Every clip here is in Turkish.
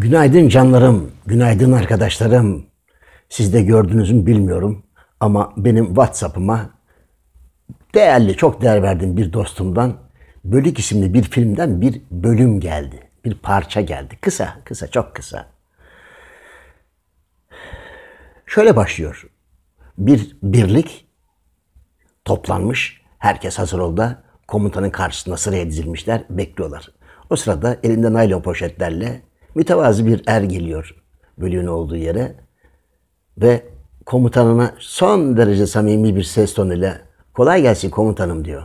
Günaydın canlarım, günaydın arkadaşlarım. Siz de gördünüz mü bilmiyorum ama benim WhatsApp'ıma değerli, çok değer verdiğim bir dostumdan Bölük isimli bir filmden bir bölüm geldi. Bir parça geldi. Kısa, kısa, çok kısa. Şöyle başlıyor. Bir birlik toplanmış. Herkes hazır oldu. Komutanın karşısında sıraya dizilmişler. Bekliyorlar. O sırada elinde naylon poşetlerle mütevazi bir er geliyor bölüğün olduğu yere ve komutanına son derece samimi bir ses tonuyla kolay gelsin komutanım diyor.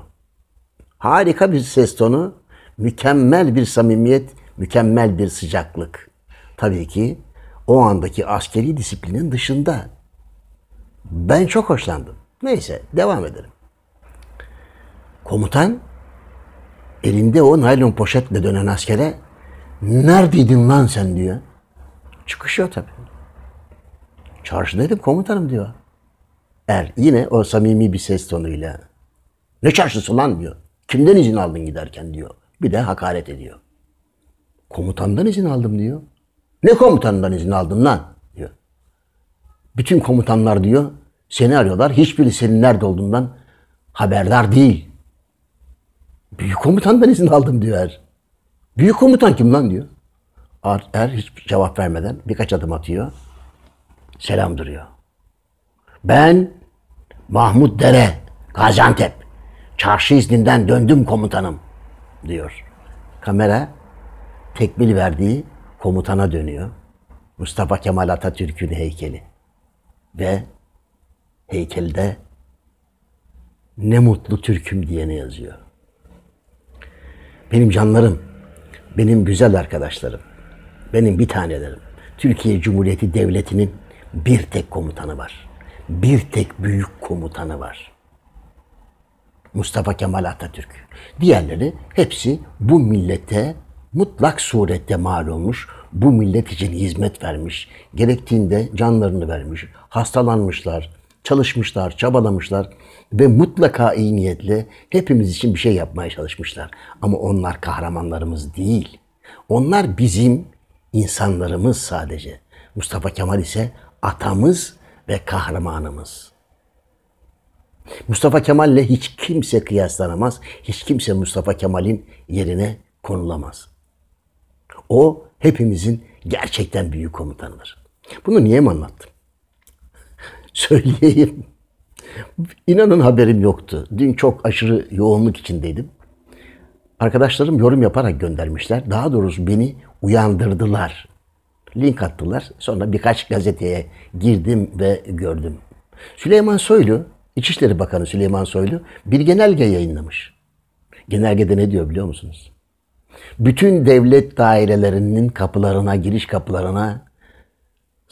Harika bir ses tonu, mükemmel bir samimiyet, mükemmel bir sıcaklık. Tabii ki o andaki askeri disiplinin dışında. Ben çok hoşlandım. Neyse devam ederim. Komutan elinde o naylon poşetle dönen askere Neredeydin lan sen diyor. Çıkışıyor tabii. Çarşıdaydım komutanım diyor. Er yine o samimi bir ses tonuyla. Ne çarşısı lan diyor. Kimden izin aldın giderken diyor. Bir de hakaret ediyor. Komutandan izin aldım diyor. Ne komutandan izin aldın lan diyor. Bütün komutanlar diyor seni arıyorlar. Hiçbiri senin nerede olduğundan haberdar değil. Büyük komutandan izin aldım diyor. Er. Büyük komutan kim lan diyor. Er, er hiç cevap vermeden birkaç adım atıyor. Selam duruyor. Ben Mahmut Dere, Gaziantep. Çarşı izninden döndüm komutanım diyor. Kamera tekbil verdiği komutana dönüyor. Mustafa Kemal Atatürk'ün heykeli. Ve heykelde ne mutlu Türk'üm diyene yazıyor. Benim canlarım benim güzel arkadaşlarım, benim bir tanelerim. Türkiye Cumhuriyeti Devleti'nin bir tek komutanı var. Bir tek büyük komutanı var. Mustafa Kemal Atatürk. Diğerleri hepsi bu millete mutlak surette mal olmuş, bu millet için hizmet vermiş, gerektiğinde canlarını vermiş, hastalanmışlar, çalışmışlar, çabalamışlar ve mutlaka iyi niyetle hepimiz için bir şey yapmaya çalışmışlar. Ama onlar kahramanlarımız değil. Onlar bizim insanlarımız sadece. Mustafa Kemal ise atamız ve kahramanımız. Mustafa Kemal'le hiç kimse kıyaslanamaz. Hiç kimse Mustafa Kemal'in yerine konulamaz. O hepimizin gerçekten büyük komutanıdır. Bunu niye mi anlattım? söyleyeyim. İnanın haberim yoktu. Dün çok aşırı yoğunluk içindeydim. Arkadaşlarım yorum yaparak göndermişler. Daha doğrusu beni uyandırdılar. Link attılar. Sonra birkaç gazeteye girdim ve gördüm. Süleyman Soylu, İçişleri Bakanı Süleyman Soylu bir genelge yayınlamış. Genelgede ne diyor biliyor musunuz? Bütün devlet dairelerinin kapılarına, giriş kapılarına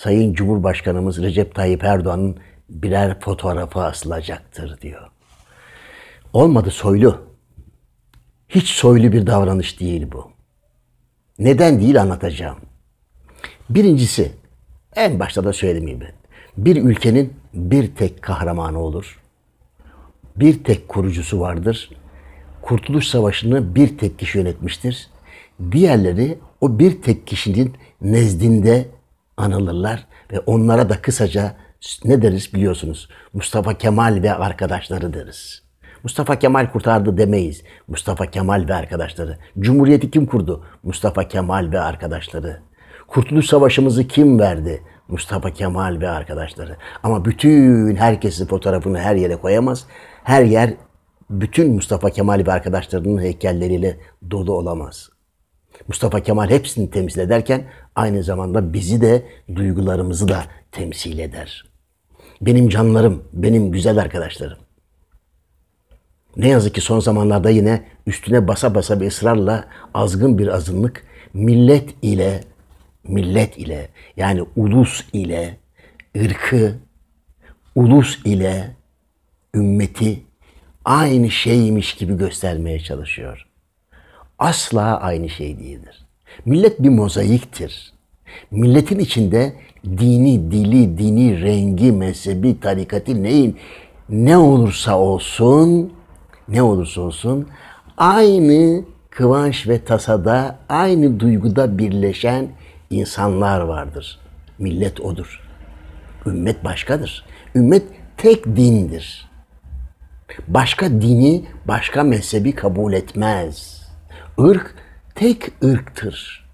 Sayın Cumhurbaşkanımız Recep Tayyip Erdoğan'ın birer fotoğrafı asılacaktır diyor. Olmadı soylu. Hiç soylu bir davranış değil bu. Neden değil anlatacağım. Birincisi, en başta da söylediğim gibi, bir ülkenin bir tek kahramanı olur. Bir tek kurucusu vardır. Kurtuluş Savaşı'nı bir tek kişi yönetmiştir. Diğerleri o bir tek kişinin nezdinde anılırlar ve onlara da kısaca ne deriz biliyorsunuz. Mustafa Kemal ve arkadaşları deriz. Mustafa Kemal kurtardı demeyiz. Mustafa Kemal ve arkadaşları. Cumhuriyeti kim kurdu? Mustafa Kemal ve arkadaşları. Kurtuluş Savaşımızı kim verdi? Mustafa Kemal ve arkadaşları. Ama bütün herkesin fotoğrafını her yere koyamaz. Her yer bütün Mustafa Kemal ve arkadaşlarının heykelleriyle dolu olamaz. Mustafa Kemal hepsini temsil ederken aynı zamanda bizi de duygularımızı da temsil eder. Benim canlarım, benim güzel arkadaşlarım. Ne yazık ki son zamanlarda yine üstüne basa basa bir ısrarla azgın bir azınlık millet ile millet ile yani ulus ile ırkı ulus ile ümmeti aynı şeymiş gibi göstermeye çalışıyor asla aynı şey değildir. Millet bir mozaiktir. Milletin içinde dini, dili, dini, rengi, mezhebi, tarikati neyin ne olursa olsun ne olursa olsun aynı kıvanç ve tasada, aynı duyguda birleşen insanlar vardır. Millet odur. Ümmet başkadır. Ümmet tek dindir. Başka dini, başka mezhebi kabul etmez.'' Irk tek ırktır.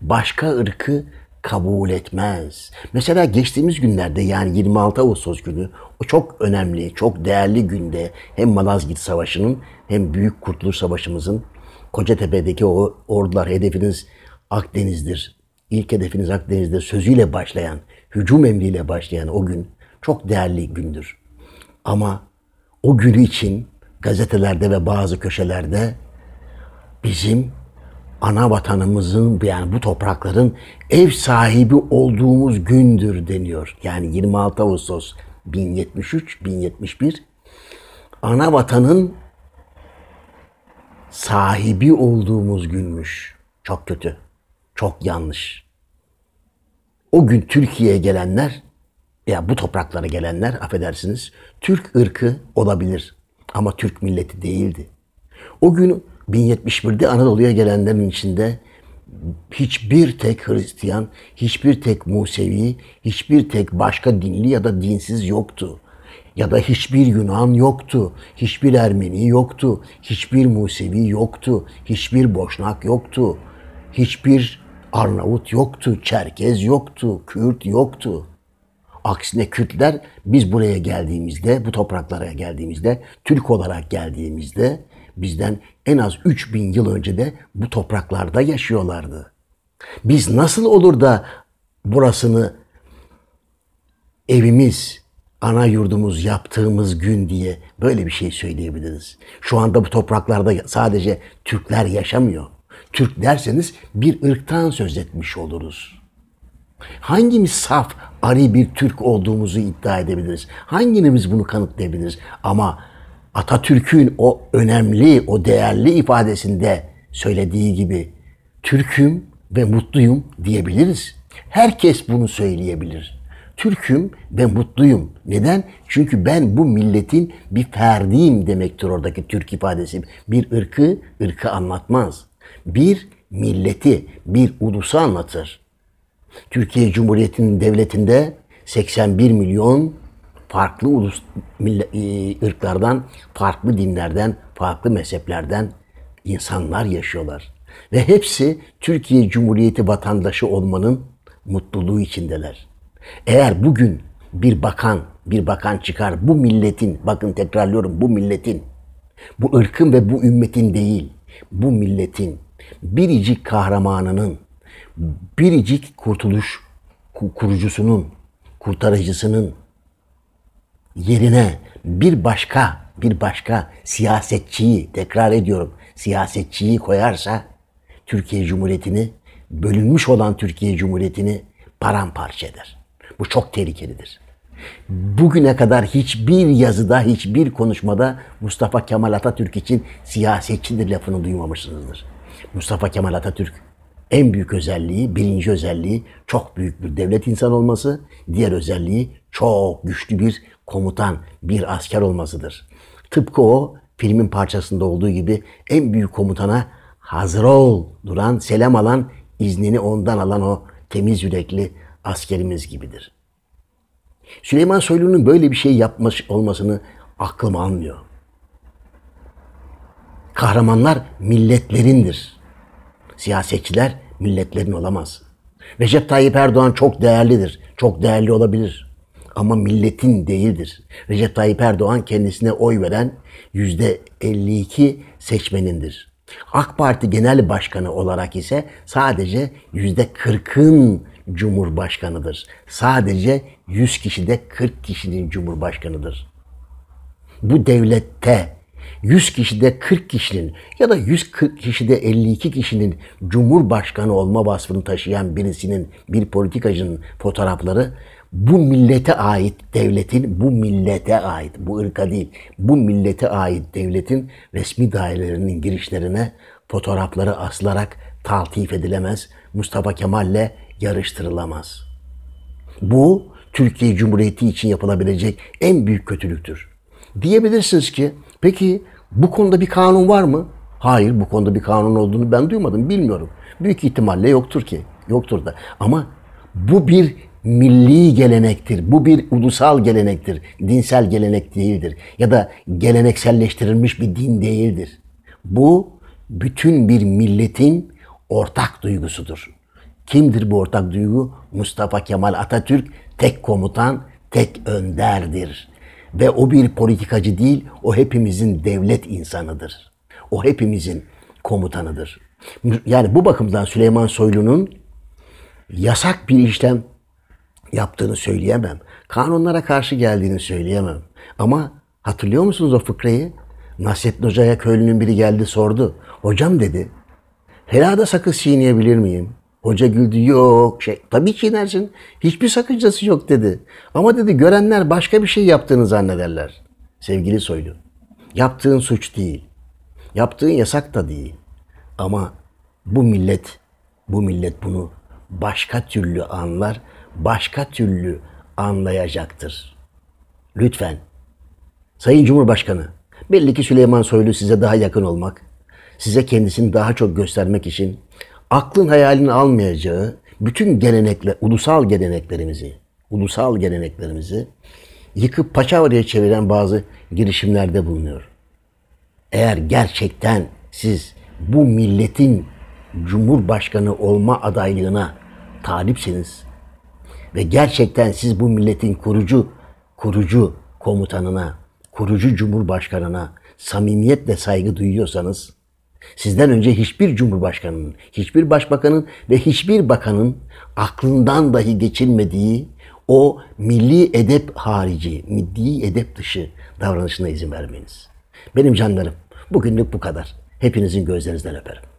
Başka ırkı kabul etmez. Mesela geçtiğimiz günlerde yani 26 Ağustos günü o çok önemli, çok değerli günde hem Malazgirt Savaşı'nın hem Büyük Kurtuluş Savaşı'mızın Kocatepe'deki o ordular hedefiniz Akdeniz'dir. İlk hedefiniz Akdeniz'de sözüyle başlayan, hücum emriyle başlayan o gün çok değerli gündür. Ama o günü için gazetelerde ve bazı köşelerde bizim ana vatanımızın yani bu toprakların ev sahibi olduğumuz gündür deniyor. Yani 26 Ağustos 1073 1071 ana vatanın sahibi olduğumuz günmüş. Çok kötü. Çok yanlış. O gün Türkiye'ye gelenler ya bu topraklara gelenler affedersiniz Türk ırkı olabilir ama Türk milleti değildi. O gün 1071'de Anadolu'ya gelenlerin içinde hiçbir tek Hristiyan, hiçbir tek Musevi, hiçbir tek başka dinli ya da dinsiz yoktu. Ya da hiçbir Yunan yoktu, hiçbir Ermeni yoktu, hiçbir Musevi yoktu, hiçbir Boşnak yoktu, hiçbir Arnavut yoktu, Çerkez yoktu, Kürt yoktu. Aksine Kürtler biz buraya geldiğimizde, bu topraklara geldiğimizde, Türk olarak geldiğimizde bizden en az 3000 yıl önce de bu topraklarda yaşıyorlardı. Biz nasıl olur da burasını evimiz, ana yurdumuz yaptığımız gün diye böyle bir şey söyleyebiliriz. Şu anda bu topraklarda sadece Türkler yaşamıyor. Türk derseniz bir ırktan söz etmiş oluruz. Hangimiz saf, arı bir Türk olduğumuzu iddia edebiliriz? Hangimiz bunu kanıtlayabiliriz? Ama Atatürk'ün o önemli, o değerli ifadesinde söylediği gibi Türk'üm ve mutluyum diyebiliriz. Herkes bunu söyleyebilir. Türk'üm ve mutluyum. Neden? Çünkü ben bu milletin bir ferdiyim demektir oradaki Türk ifadesi. Bir ırkı, ırkı anlatmaz. Bir milleti, bir ulusu anlatır. Türkiye Cumhuriyeti'nin devletinde 81 milyon farklı ulus e, ırklardan, farklı dinlerden, farklı mezheplerden insanlar yaşıyorlar. Ve hepsi Türkiye Cumhuriyeti vatandaşı olmanın mutluluğu içindeler. Eğer bugün bir bakan, bir bakan çıkar bu milletin, bakın tekrarlıyorum bu milletin, bu ırkın ve bu ümmetin değil, bu milletin biricik kahramanının, biricik kurtuluş kurucusunun, kurtarıcısının, yerine bir başka bir başka siyasetçiyi tekrar ediyorum siyasetçiyi koyarsa Türkiye Cumhuriyeti'ni bölünmüş olan Türkiye Cumhuriyeti'ni paramparça eder. Bu çok tehlikelidir. Bugüne kadar hiçbir yazıda, hiçbir konuşmada Mustafa Kemal Atatürk için siyasetçidir lafını duymamışsınızdır. Mustafa Kemal Atatürk en büyük özelliği, birinci özelliği çok büyük bir devlet insanı olması, diğer özelliği çok güçlü bir komutan, bir asker olmasıdır. Tıpkı o filmin parçasında olduğu gibi en büyük komutana hazır ol duran, selam alan, iznini ondan alan o temiz yürekli askerimiz gibidir. Süleyman Soylu'nun böyle bir şey yapmış olmasını aklım almıyor. Kahramanlar milletlerindir. Siyasetçiler milletlerin olamaz. Recep Tayyip Erdoğan çok değerlidir. Çok değerli olabilir ama milletin değildir. Recep Tayyip Erdoğan kendisine oy veren yüzde 52 seçmenindir. AK Parti Genel Başkanı olarak ise sadece yüzde 40'ın Cumhurbaşkanıdır. Sadece 100 kişide 40 kişinin Cumhurbaşkanıdır. Bu devlette 100 kişide 40 kişinin ya da 140 kişide 52 kişinin cumhurbaşkanı olma vasfını taşıyan birisinin, bir politikacının fotoğrafları bu millete ait devletin, bu millete ait, bu ırka değil, bu millete ait devletin resmi dairelerinin girişlerine fotoğrafları asılarak taltif edilemez, Mustafa Kemal'le yarıştırılamaz. Bu Türkiye Cumhuriyeti için yapılabilecek en büyük kötülüktür. Diyebilirsiniz ki peki bu konuda bir kanun var mı? Hayır bu konuda bir kanun olduğunu ben duymadım bilmiyorum. Büyük ihtimalle yoktur ki. Yoktur da. Ama bu bir milli gelenektir. Bu bir ulusal gelenektir. Dinsel gelenek değildir. Ya da gelenekselleştirilmiş bir din değildir. Bu bütün bir milletin ortak duygusudur. Kimdir bu ortak duygu? Mustafa Kemal Atatürk tek komutan, tek önderdir. Ve o bir politikacı değil, o hepimizin devlet insanıdır. O hepimizin komutanıdır. Yani bu bakımdan Süleyman Soylu'nun yasak bir işlem yaptığını söyleyemem. Kanunlara karşı geldiğini söyleyemem. Ama hatırlıyor musunuz o fıkrayı? Nasrettin Hoca'ya köylünün biri geldi sordu. Hocam dedi, helada sakız çiğneyebilir miyim? Hoca güldü. Yok şey tabii çiğnersin. Hiçbir sakıncası yok dedi. Ama dedi görenler başka bir şey yaptığını zannederler. Sevgili Soylu. Yaptığın suç değil. Yaptığın yasak da değil. Ama bu millet bu millet bunu başka türlü anlar başka türlü anlayacaktır. Lütfen. Sayın Cumhurbaşkanı, belli ki Süleyman Soylu size daha yakın olmak, size kendisini daha çok göstermek için aklın hayalini almayacağı bütün gelenekle, ulusal geleneklerimizi, ulusal geleneklerimizi yıkıp paçavraya çeviren bazı girişimlerde bulunuyor. Eğer gerçekten siz bu milletin cumhurbaşkanı olma adaylığına talipseniz ve gerçekten siz bu milletin kurucu, kurucu komutanına, kurucu cumhurbaşkanına samimiyetle saygı duyuyorsanız, sizden önce hiçbir cumhurbaşkanının, hiçbir başbakanın ve hiçbir bakanın aklından dahi geçirmediği o milli edep harici, milli edep dışı davranışına izin vermeniz. Benim canlarım, bugünlük bu kadar. Hepinizin gözlerinizden öperim.